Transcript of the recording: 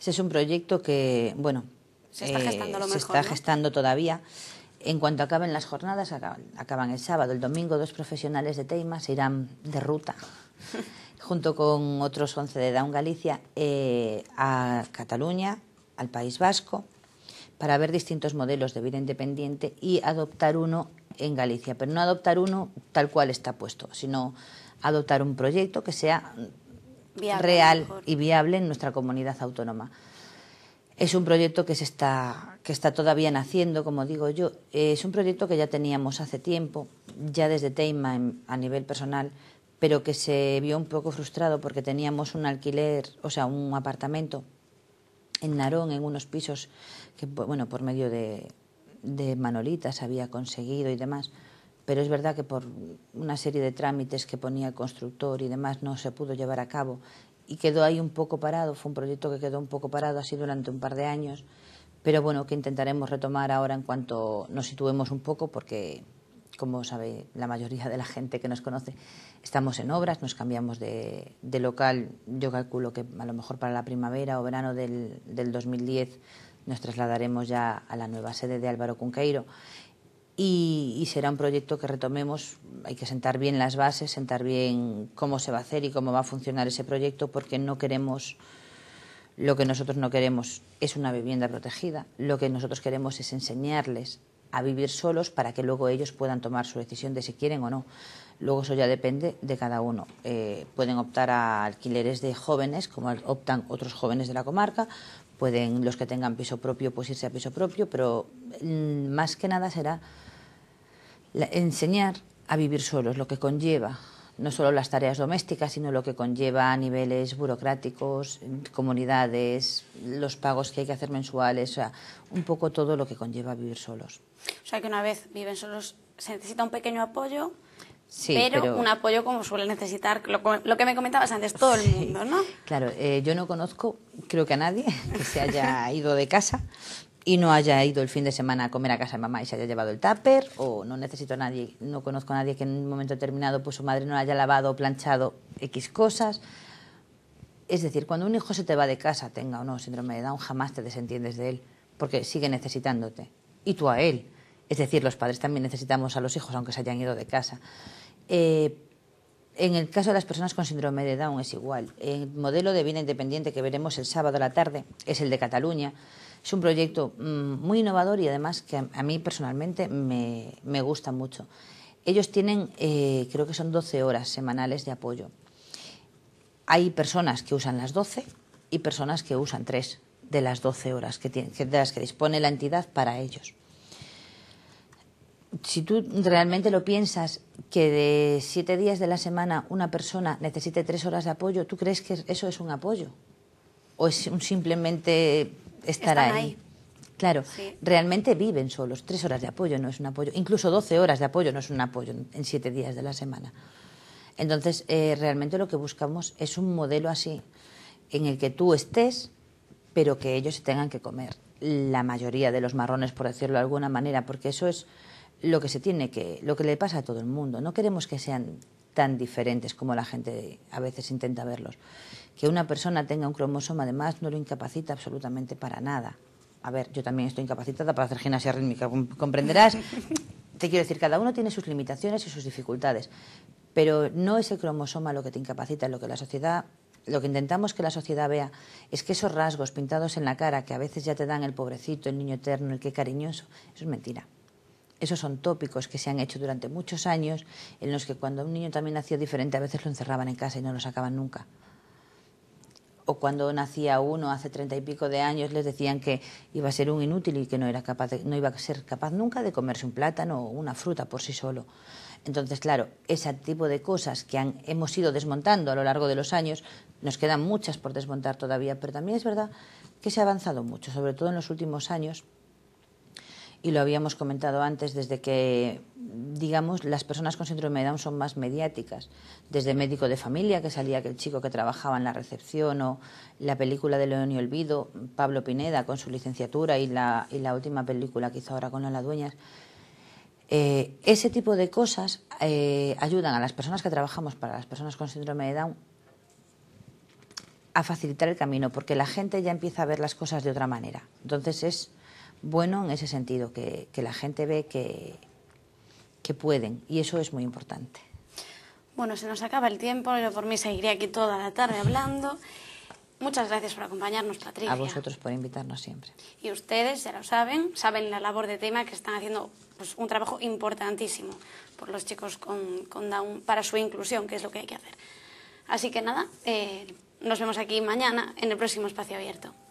Ese es un proyecto que, bueno, se está eh, gestando, todavía. En cuanto acaben las jornadas, acaban, el sábado, el domingo, dos profesionales de Teima se irán de ruta, junto con otros 11 de Down Galicia, eh, a Cataluña, al País Vasco, para ver distintos modelos de vida independiente y adoptar uno en Galicia. Pero no adoptar uno tal cual está puesto, sino adoptar un proyecto que sea real y viable en nuestra comunidad autónoma. Es un proyecto que se está que está todavía naciendo, como digo yo. Es un proyecto que ya teníamos hace tiempo, ya desde Teima a nivel personal, pero que se vio un poco frustrado porque teníamos un alquiler, o sea, un apartamento en Narón, en unos pisos que, bueno, por medio de, de Manolitas había conseguido y demás pero es verdad que por una serie de trámites que ponía el constructor y demás no se pudo llevar a cabo y quedó ahí un poco parado, fue un proyecto que quedó un poco parado así durante un par de años, pero bueno, que intentaremos retomar ahora en cuanto nos situemos un poco porque como sabe la mayoría de la gente que nos conoce, estamos en obras, nos cambiamos de, local. Yo calculo que a lo mejor para la primavera o verano del, del 2010 nos trasladaremos ya a la nueva sede de Álvaro Cunqueiro y, será un proyecto que retomemos. Hay que sentar bien las bases, sentar bien cómo se va a hacer y cómo va a funcionar ese proyecto, porque no queremos lo que nosotros no queremos es una vivienda protegida. Lo que nosotros queremos es enseñarles a vivir solos para que luego ellos puedan tomar su decisión de si quieren o no. Luego eso ya depende de cada uno. Eh, pueden optar a alquileres de jóvenes, como optan otros jóvenes de la comarca, Pueden los que tengan piso propio pues irse a piso propio, pero mm, más que nada será enseñar a vivir solos, lo que conlleva no solo las tareas domésticas, sino lo que conlleva a niveles burocráticos, comunidades, los pagos que hay que hacer mensuales, o sea, un poco todo lo que conlleva vivir solos. O sea, que una vez viven solos se necesita un pequeño apoyo, pero, un apoyo como suele necesitar, lo, que me comentabas antes, todo el mundo, ¿no? Claro, eh, yo no conozco, creo que a nadie que se haya ido de casa y no haya ido el fin de semana a comer a casa de mamá y se haya llevado el tupper, o no necesito a nadie, no conozco a nadie que en un momento determinado pues su madre no haya lavado o planchado X cosas. Es decir, cuando un hijo se te va de casa, tenga o no síndrome de Down, jamás te desentiendes de él, porque sigue necesitándote. Y tú a él. Es decir, los padres también necesitamos a los hijos, aunque se hayan ido de casa. Eh, en el caso de las personas con síndrome de Down es igual. El modelo de vida independiente que veremos el sábado a la tarde es el de Cataluña. Es un proyecto mm, muy innovador y además que a mí personalmente me, gusta mucho. Ellos tienen, eh, creo que son 12 horas semanales de apoyo. Hay personas que usan las 12 y personas que usan 3 de las 12 horas que de las que dispone la entidad para ellos si tú realmente lo piensas, que de siete días de la semana una persona necesite tres horas de apoyo, ¿tú crees que eso es un apoyo? ¿O es simplemente estar ahí? Claro, realmente viven solos. Tres horas de apoyo no es un apoyo. Incluso doce horas de apoyo no es un apoyo en siete días de la semana. Entonces, eh, realmente lo que buscamos es un modelo así, en el que tú estés, pero que ellos se tengan que comer la mayoría de los marrones, por decirlo de alguna manera, porque eso es lo que se tiene que, lo que le pasa a todo el mundo. No queremos que sean tan diferentes como la gente a veces intenta verlos. Que una persona tenga un cromosoma además no lo incapacita absolutamente para nada. A ver, yo también estoy incapacitada para hacer gimnasia rítmica, comprenderás. Te quiero decir, cada uno tiene sus limitaciones y sus dificultades, pero no es el cromosoma lo que te incapacita, lo que la sociedad lo que intentamos que la sociedad vea es que esos rasgos pintados en la cara que a veces ya te dan el pobrecito, el niño eterno, el que cariñoso, eso es mentira. Esos son tópicos que se han hecho durante muchos años en los que cuando un niño también nació diferente a veces lo encerraban en casa y no lo sacaban nunca. O cuando nacía uno hace treinta y pico de años les decían que iba a ser un inútil y que no, era capaz no iba a ser capaz nunca de comerse un plátano o una fruta por sí solo. Entonces, claro, ese tipo de cosas que hemos ido desmontando a lo largo de los años, nos quedan muchas por desmontar todavía, pero también es verdad que se ha avanzado mucho, sobre todo en los últimos años y lo habíamos comentado antes, desde que, digamos, las personas con síndrome de Down son más mediáticas. Desde médico de familia, que salía aquel chico que trabajaba en la recepción, o la película de León y Olvido, Pablo Pineda con su licenciatura y la, y la última película que hizo ahora con Lola Dueñas. Eh, ese tipo de cosas eh, ayudan a las personas que trabajamos para las personas con síndrome de Down a facilitar el camino, porque la gente ya empieza a ver las cosas de otra manera. Entonces es bueno en ese sentido, que, la gente ve que, pueden y eso es muy importante. Bueno, se nos acaba el tiempo, pero por mí seguiré aquí toda la tarde hablando. Muchas gracias por acompañarnos, Patricia. A vosotros por invitarnos siempre. Y ustedes, ya lo saben, saben la labor de tema que están haciendo pues, un trabajo importantísimo por los chicos con, con, Down para su inclusión, que es lo que hay que hacer. Así que nada, eh, nos vemos aquí mañana en el próximo espacio abierto.